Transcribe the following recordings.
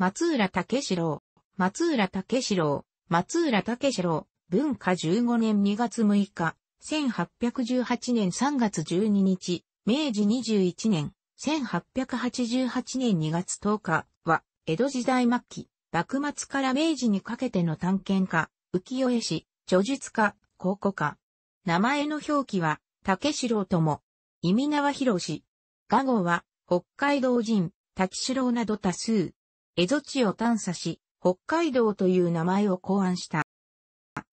松浦武四郎、松浦武四郎、松浦武四郎、文化15年2月6日、1818年3月12日、明治21年、1888年2月10日は、江戸時代末期、幕末から明治にかけての探検家、浮世絵師、著述家、考古家。名前の表記は、竹四郎とも、意味縄広し。画号は、北海道人、滝四郎など多数。蝦夷地を探査し、北海道という名前を考案した。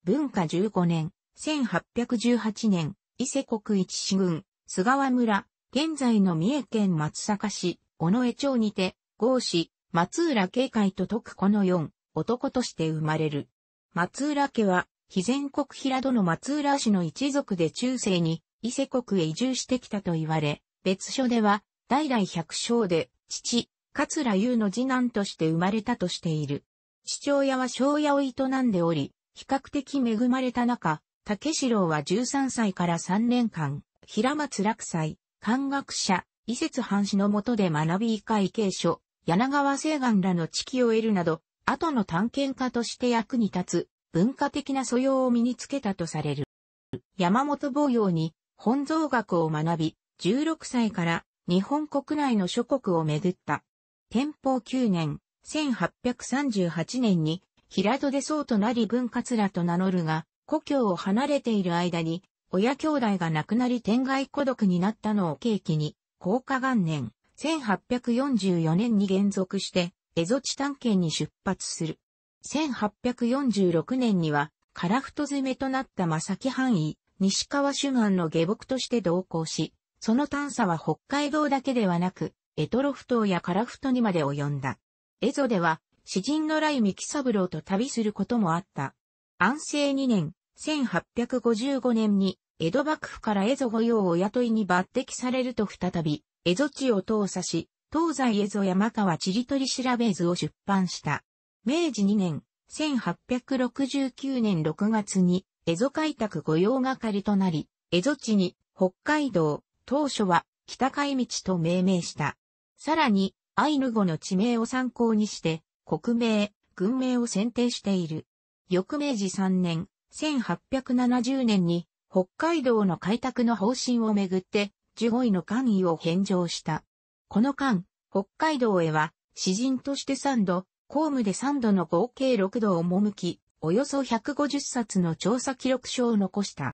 文化15年、1818年、伊勢国一市郡、菅和村、現在の三重県松阪市、尾上町にて、郷氏、松浦慶海と徳子の四、男として生まれる。松浦家は、非全国平戸の松浦氏の一族で中世に伊勢国へ移住してきたと言われ、別所では、代々百姓で、父、桂優の次男として生まれたとしている。父親は庄屋を営んでおり、比較的恵まれた中、竹四郎は13歳から3年間、平松落斎、漢学者、伊節藩士の下で学び以会計書、柳川西岸らの知識を得るなど、後の探検家として役に立つ、文化的な素養を身につけたとされる。山本坊陽に本草学を学び、16歳から日本国内の諸国を巡った。天保9年、1838年に平戸で僧となり文活らと名乗るが、故郷を離れている間に、親兄弟が亡くなり天外孤独になったのを契機に、高下元年、1844年に減続して、江戸地探検に出発する。1846年には、樺太詰めとなった正木範囲、西川主眼の下僕として同行し、その探査は北海道だけではなく、エトロフ島やカラフトにまで及んだ。エゾでは、詩人のライミキサブロウと旅することもあった。安政2年、1855年に、江戸幕府からエゾ御用を雇いに抜擢されると再び、エゾ地を統査し、東西エゾ山川地理取り調べ図を出版した。明治2年、1869年6月に、エゾ開拓御用係となり、エゾ地に、北海道、当初は、北海道と命名した。さらに、アイヌ語の地名を参考にして、国名、軍名を選定している。翌明治3年、1870年に、北海道の開拓の方針をめぐって、ジュ位の官位を返上した。この間、北海道へは、詩人として3度、公務で3度の合計6度を赴き、およそ150冊の調査記録書を残した。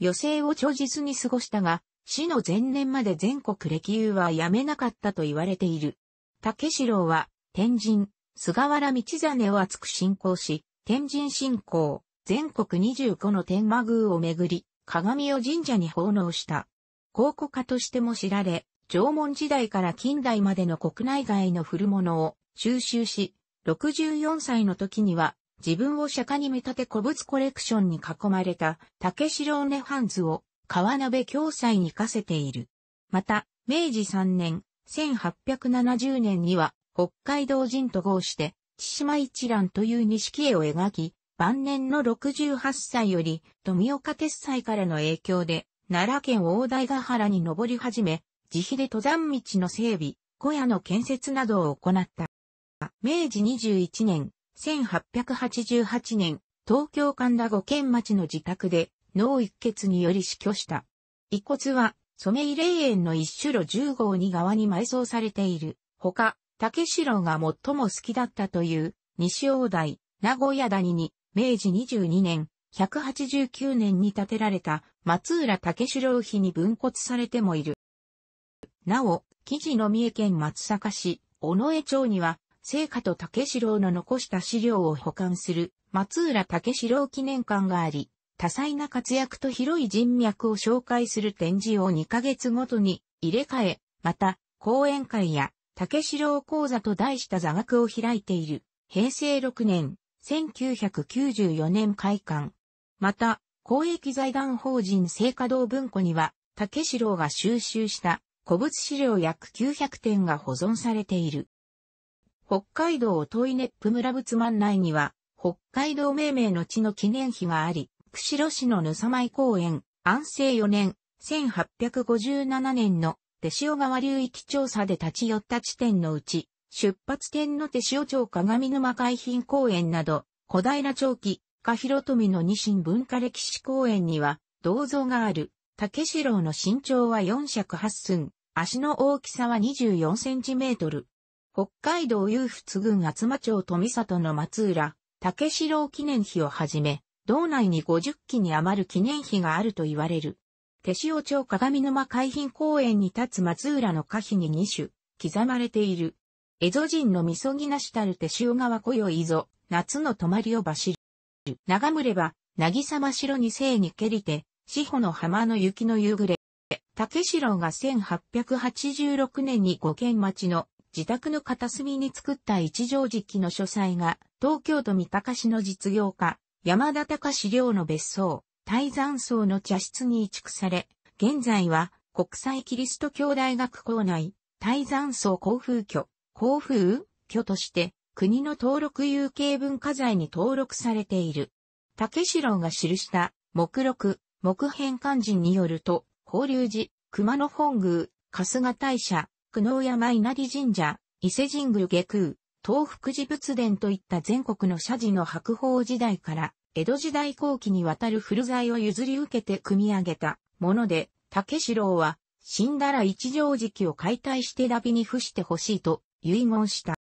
余生を長日に過ごしたが、死の前年まで全国歴遊はやめなかったと言われている。竹四郎は、天神、菅原道真を厚く信仰し、天神信仰、全国25の天魔宮をめぐり、鏡を神社に奉納した。考古家としても知られ、縄文時代から近代までの国内外の古物を収集し、64歳の時には自分を釈迦に見立て古物コレクションに囲まれた竹城根ハンズを川鍋教祭に課せている。また、明治3年、1870年には、北海道人と合して、千島一覧という錦絵を描き、晩年の68歳より、富岡鉄斎からの影響で、奈良県大台ヶ原に登り始め、自費で登山道の整備、小屋の建設などを行った。明治21年、1888年、東京神田五軒町の自宅で、脳一血により死去した。遺骨は、染井霊園の一種路10号に側に埋葬されている。ほか、竹城が最も好きだったという、西大台、名古屋谷に、明治22年、189年に建てられた松浦竹城碑に分骨されてもいる。なお、記事の三重県松阪市、尾上町には、聖火と竹城の残した資料を保管する松浦竹城記念館があり、多彩な活躍と広い人脈を紹介する展示を2ヶ月ごとに入れ替え、また、講演会や竹城講座と題した座学を開いている、平成6年、1994年開館。また、公益財団法人聖華堂文庫には、竹城が収集した古物資料約900点が保存されている。北海道トイネップ村仏満内には、北海道命名の地の記念碑があり、釧路市のぬさまい公園、安政4年、1857年の手塩川流域調査で立ち寄った地点のうち、出発点の手塩町鏡沼海浜公園など、小平町記、加広富の二神文化歴史公園には、銅像がある、竹四郎の身長は4尺8寸、足の大きさは24センチメートル。北海道有仏郡厚真町富里の松浦、竹四郎記念碑をはじめ、道内に50基に余る記念碑があると言われる。手塩町鏡沼海浜公園に立つ松浦の歌碑に2種、刻まれている。江戸人のみそぎなしたる手塩川こよいぞ、夏の泊まりを走る。長むれば、なぎさま城に生にけりて、四方の浜の雪の夕暮れ。竹城が1886年に五軒町の自宅の片隅に作った一条時期の書斎が東京都三鷹市の実業家山田隆料の別荘、大山荘の茶室に移築され、現在は国際キリスト教大学校内、大山荘交風居、交風居として国の登録有形文化財に登録されている。竹城が記した目録、木編漢人によると、法隆寺、熊野本宮、春日大社、久能山稲荷神社、伊勢神宮下空、東福寺仏殿といった全国の社寺の白鳳時代から江戸時代後期にわたる古材を譲り受けて組み上げたもので、竹四郎は死んだら一条時期を解体してラビに付してほしいと遺言した。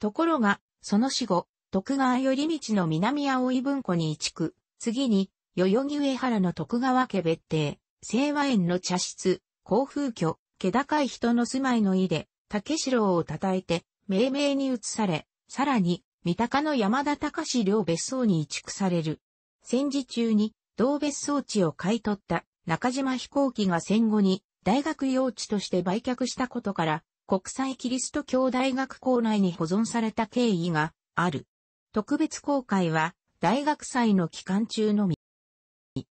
ところが、その死後、徳川頼道の南葵文庫に移築、次に、代々木上原の徳川家別邸、清和園の茶室、甲風居、気高い人の住まいの井で、竹四郎を叩いて、命名に移され、さらに、三鷹の山田隆両別荘に移築される。戦時中に、同別荘地を買い取った中島飛行機が戦後に大学用地として売却したことから、国際キリスト教大学校内に保存された経緯がある。特別公開は大学祭の期間中のみ。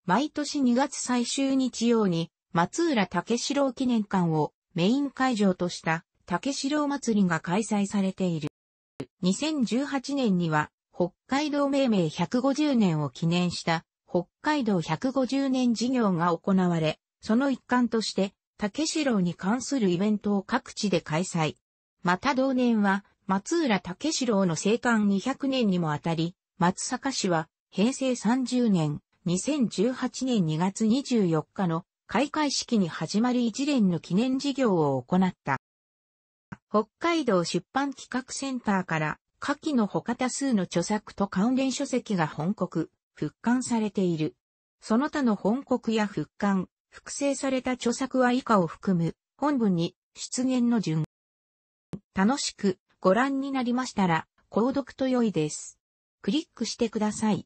毎年2月最終日曜に松浦武四郎記念館をメイン会場とした竹城祭りが開催されている。2018年には、北海道命名150年を記念した、北海道150年事業が行われ、その一環として、竹城に関するイベントを各地で開催。また同年は、松浦竹城の生誕200年にもあたり、松阪市は、平成30年、2018年2月24日の開会式に始まり一連の記念事業を行った。北海道出版企画センターから、下記の他多数の著作と関連書籍が本国、復刊されている。その他の本国や復刊、複製された著作は以下を含む、本文に、出現の順。楽しくご覧になりましたら、購読と良いです。クリックしてください。